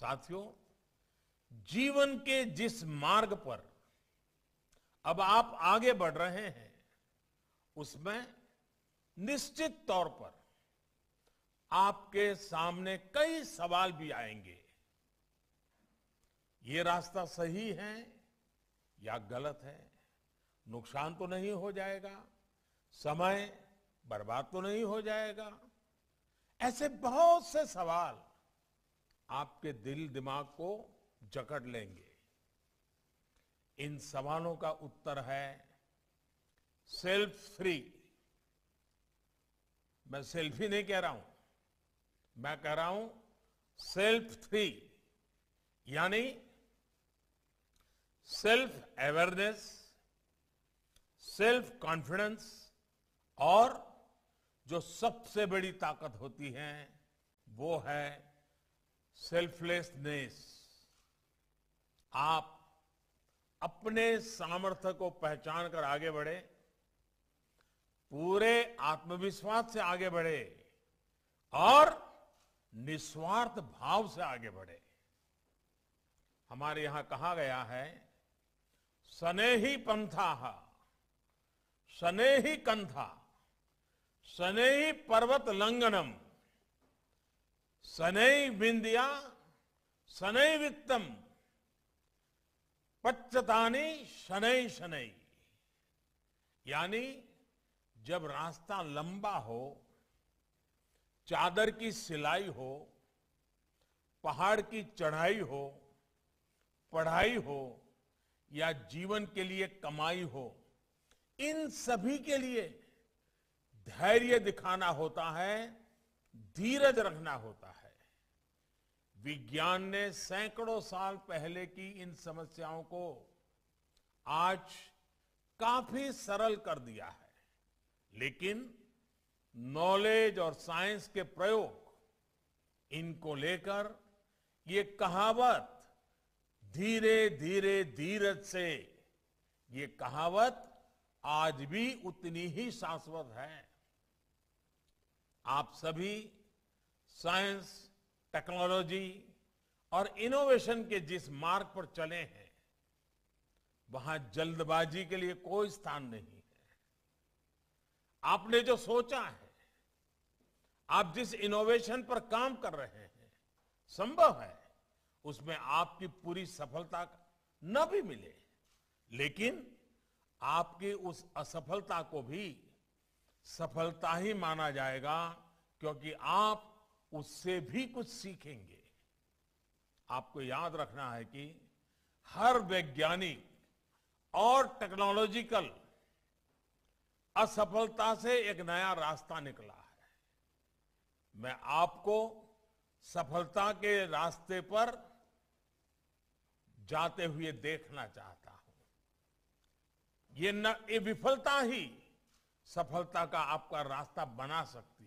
साथियों जीवन के जिस मार्ग पर अब आप आगे बढ़ रहे हैं उसमें निश्चित तौर पर आपके सामने कई सवाल भी आएंगे ये रास्ता सही है या गलत है नुकसान तो नहीं हो जाएगा समय बर्बाद तो नहीं हो जाएगा ऐसे बहुत से सवाल आपके दिल दिमाग को जकड़ लेंगे इन सवालों का उत्तर है सेल्फ फ्री मैं सेल्फी नहीं कह रहा हूं मैं कह रहा हूं सेल्फ फ्री यानी सेल्फ अवेयरनेस सेल्फ कॉन्फिडेंस और जो सबसे बड़ी ताकत होती है वो है सेल्फलेसनेस आप अपने सामर्थ्य को पहचान कर आगे बढ़े पूरे आत्मविश्वास से आगे बढ़े और निस्वार्थ भाव से आगे बढ़े हमारे यहां कहा गया है सने ही पंथा सने ही कंथा सने ही पर्वत लंगनम सनै बिंदिया सनई वित्तम पच्चतानी शनई शनई यानी जब रास्ता लंबा हो चादर की सिलाई हो पहाड़ की चढ़ाई हो पढ़ाई हो या जीवन के लिए कमाई हो इन सभी के लिए धैर्य दिखाना होता है धीरज रखना होता है विज्ञान ने सैकड़ों साल पहले की इन समस्याओं को आज काफी सरल कर दिया है लेकिन नॉलेज और साइंस के प्रयोग इनको लेकर ये कहावत धीरे धीरे धीरज से ये कहावत आज भी उतनी ही शाश्वत है आप सभी साइंस टेक्नोलॉजी और इनोवेशन के जिस मार्ग पर चले हैं वहां जल्दबाजी के लिए कोई स्थान नहीं है आपने जो सोचा है आप जिस इनोवेशन पर काम कर रहे हैं संभव है उसमें आपकी पूरी सफलता न भी मिले लेकिन आपकी उस असफलता को भी सफलता ही माना जाएगा क्योंकि आप उससे भी कुछ सीखेंगे आपको याद रखना है कि हर वैज्ञानिक और टेक्नोलॉजिकल असफलता से एक नया रास्ता निकला है मैं आपको सफलता के रास्ते पर जाते हुए देखना चाहता हूं ये न ये विफलता ही सफलता का आपका रास्ता बना सकती है